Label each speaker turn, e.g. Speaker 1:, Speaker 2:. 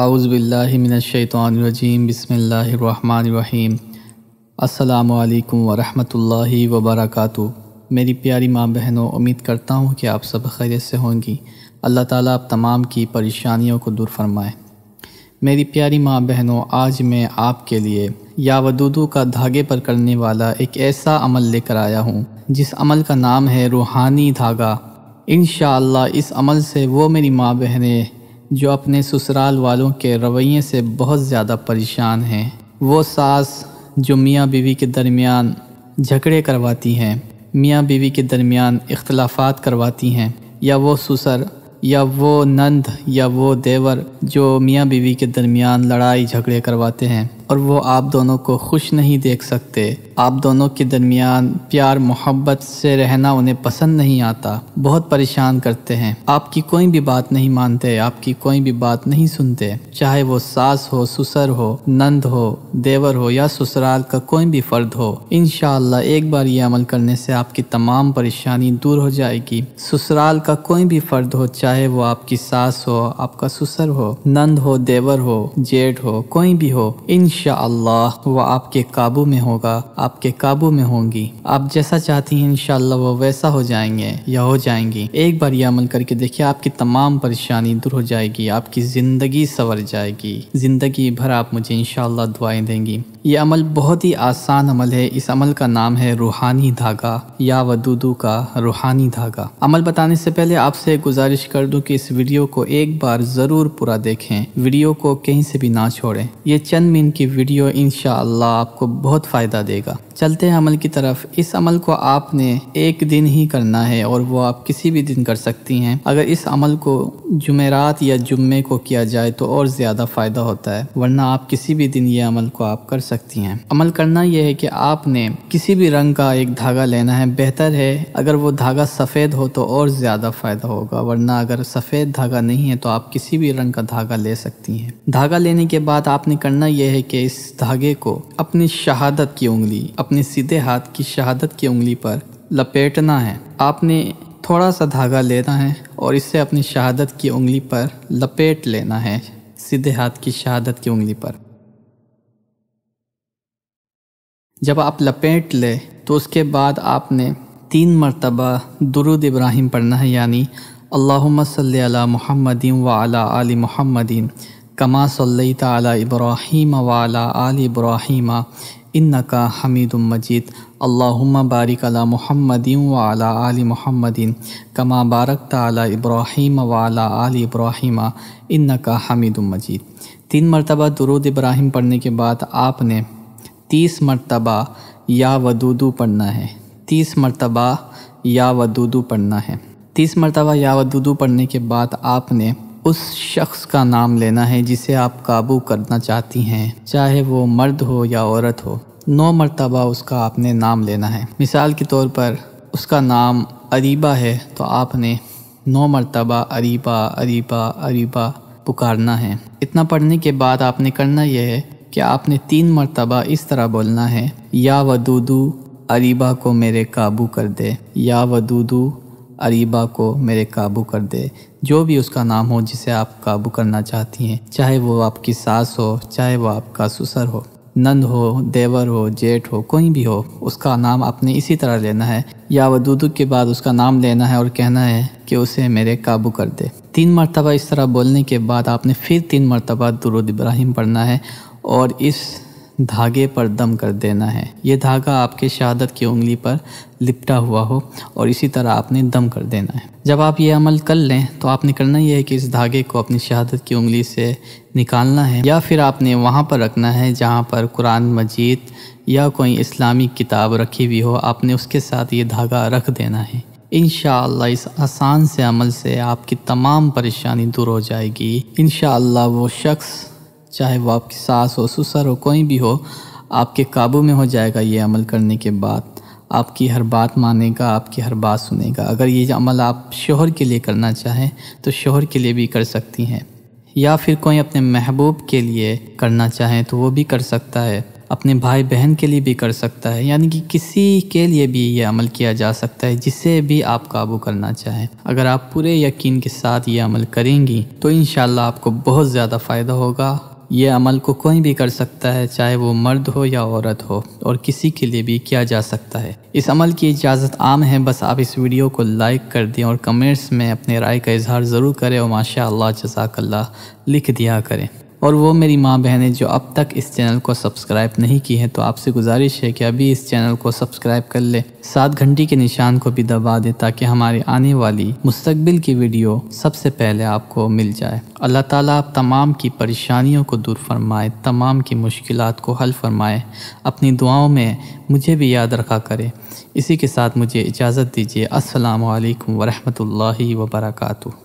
Speaker 1: आउज़बिल्लिमिनशैतरजीम बसमीम अल्लाम वरहमतुल्लाहि वबरकू मेरी प्यारी माँ बहनों उम्मीद करता हूँ कि आप सब खैरियत से होंगी अल्लाह ताला आप तमाम की परेशानियों को दूर फरमाएँ मेरी प्यारी माँ बहनों आज मैं आपके लिए या वदूदू का धागे पर करने वाला एक ऐसा अमल लेकर आया हूँ जिस अमल का नाम है रूहानी धागा इन इस अमल से वो मेरी माँ बहनें जो अपने ससुराल वालों के रवैये से बहुत ज़्यादा परेशान हैं वो सास जो मियाँ बीवी के दरमियान झगड़े करवाती हैं मियाँ बीवी के दरमियान इख्तलाफात करवाती हैं या वो ससुर या वो नंद या वो देवर जो मियाँ बीवी के दरमियान लड़ाई झगड़े करवाते हैं और वो आप दोनों को खुश नहीं देख सकते आप दोनों के दरमियान प्यार मोहब्बत से रहना उन्हें पसंद नहीं आता बहुत परेशान करते हैं आपकी कोई भी बात नहीं मानते आपकी कोई भी बात नहीं सुनते चाहे वो सास हो सुसर हो नंद हो देवर हो या ससुराल का कोई भी फर्द हो इन एक बार ये अमल करने से आपकी तमाम परेशानी दूर हो जाएगी ससुराल का कोई भी फर्द हो चाहे वो आपकी सास हो आपका ससुर हो नंद हो देवर हो जेठ हो कोई भी हो इन इनशाला वो आपके काबू में होगा आपके काबू में होंगी आप जैसा चाहती हैं इनशाला वो वैसा हो जाएंगे या हो जाएंगी एक बार ये अमल करके देखिए आपकी तमाम परेशानी दूर हो जाएगी आपकी ज़िंदगी सवर जाएगी ज़िंदगी भर आप मुझे इनशाला दुआएं देंगी ये अमल बहुत ही आसान अमल है इस अमल का नाम है रूहानी धागा या वदूदू का रूहानी धागा अमल बताने से पहले आपसे गुजारिश कर दूं कि इस वीडियो को एक बार ज़रूर पूरा देखें वीडियो को कहीं से भी ना छोड़ें ये चंद मिनट की की वीडियो इन आपको बहुत फ़ायदा देगा चलते हैं अमल की तरफ इस अमल को आपने एक दिन ही करना है और वो आप किसी भी दिन कर सकती हैं अगर इस अमल को जुमेरात या जुम्मे को किया जाए तो और ज़्यादा फ़ायदा होता है वरना आप किसी भी दिन ये अमल को आप कर सकती हैं अमल करना यह है कि आपने किसी भी रंग का एक धागा लेना है बेहतर है अगर वो धागा सफ़ेद हो तो और ज़्यादा फ़ायदा होगा वरना अगर सफ़ेद धागा नहीं है तो आप किसी भी रंग का धागा ले सकती हैं धागा लेने के बाद आपने करना यह है के इस धागे को अपनी शहादत की उंगली अपने सीधे हाथ की शहादत की उंगली पर लपेटना है आपने थोड़ा सा धागा लेना है और इसे अपनी शहादत की उंगली पर लपेट लेना है सीधे हाथ की शहादत की उंगली पर जब आप लपेट ले तो उसके बाद आपने तीन मरतबा दरुद इब्राहिम पढ़ना है यानी अल्लाम सल महमदीन व आला आली महमदीन कमा सल्लैत आला इब्राहिम वाला आल इब्राहिम इन्नका हमीद मजीद अल्लाहुम्मा बारिक अला मुहम्मदिन व आल मुहम्मदिन कमा बारक ताला इब्राहिम वाला आल इब्राहिम इनका हमीद मजीद तीन मरतबा दरुद इब्राहिम पढ़ने के बाद आपने तीस मरतबा या वदूदू पढ़ना है तीस मरतबा या वदूदू पढ़ना है तीस मरतबा या वदूदू पढ़ने के बाद आपने उस शख्स का नाम लेना है जिसे आप काबू करना चाहती हैं चाहे वो मर्द हो या औरत हो नौ मरतबा उसका आपने नाम लेना है मिसाल के तौर पर उसका नाम अरीबा है तो आपने नौ मरतबा अरीबा अरीबा अरीबा पुकारना है इतना पढ़ने के बाद आपने करना यह है कि आपने तीन मरतबा इस तरह बोलना है या वदूदू अरीबा को मेरे काबू कर दे या वदूदू अरीबा को मेरे काबू कर दे जो भी उसका नाम हो जिसे आप काबू करना चाहती हैं चाहे वो आपकी सास हो चाहे वो आपका ससुर हो नंद हो देवर हो जेठ हो कोई भी हो उसका नाम आपने इसी तरह लेना है या दूध के बाद उसका नाम लेना है और कहना है कि उसे मेरे काबू कर दे तीन मरतबा इस तरह बोलने के बाद आपने फिर तीन मरतबा दुरुद इब्राहिम पढ़ना है और इस धागे पर दम कर देना है ये धागा आपके शहादत की उंगली पर लिपटा हुआ हो और इसी तरह आपने दम कर देना है जब आप ये अमल कर लें तो आपने करना यह है कि इस धागे को अपनी शहादत की उंगली से निकालना है या फिर आपने वहाँ पर रखना है जहाँ पर कुरान मजीद या कोई इस्लामी किताब रखी हुई हो आपने उसके साथ ये धागा रख देना है इन इस आसान से अमल से आपकी तमाम परेशानी दूर हो जाएगी इन वो शख्स चाहे वो आपकी सास हो ससुर हो कोई भी हो आपके काबू में हो जाएगा ये अमल करने के बाद आपकी हर बात मानेगा आपकी हर बात सुनेगा अगर ये अमल आप शोहर के लिए करना चाहें तो शोहर के लिए भी कर सकती हैं या फिर कोई अपने महबूब के लिए करना चाहें तो वो भी कर सकता है अपने भाई बहन के लिए भी कर सकता है यानी कि किसी के लिए भी ये अमल किया जा सकता है जिसे भी आप काबू करना चाहें अगर आप पूरे यकीन के साथ ये अमल करेंगी तो इन आपको बहुत ज़्यादा फ़ायदा होगा ये अमल को कोई भी कर सकता है चाहे वो मर्द हो या औरत हो और किसी के लिए भी किया जा सकता है इस अमल की इजाज़त आम है बस आप इस वीडियो को लाइक कर दें और कमेंट्स में अपने राय का इजहार ज़रूर करें और माशा जजाकल्ला लिख दिया करें और वो मेरी माँ बहनें जो अब तक इस चैनल को सब्सक्राइब नहीं की है तो आपसे गुजारिश है कि अभी इस चैनल को सब्सक्राइब कर ले सात घंटी के निशान को भी दबा दे ताकि हमारी आने वाली मुस्तबिल की वीडियो सबसे पहले आपको मिल जाए अल्लाह ताला आप तमाम की परेशानियों को दूर फरमाए तमाम की मुश्किल को हल फरमाए अपनी दुआओं में मुझे भी याद रखा करे इसी के साथ मुझे इजाज़त दीजिए असलकम वरहमल वर्का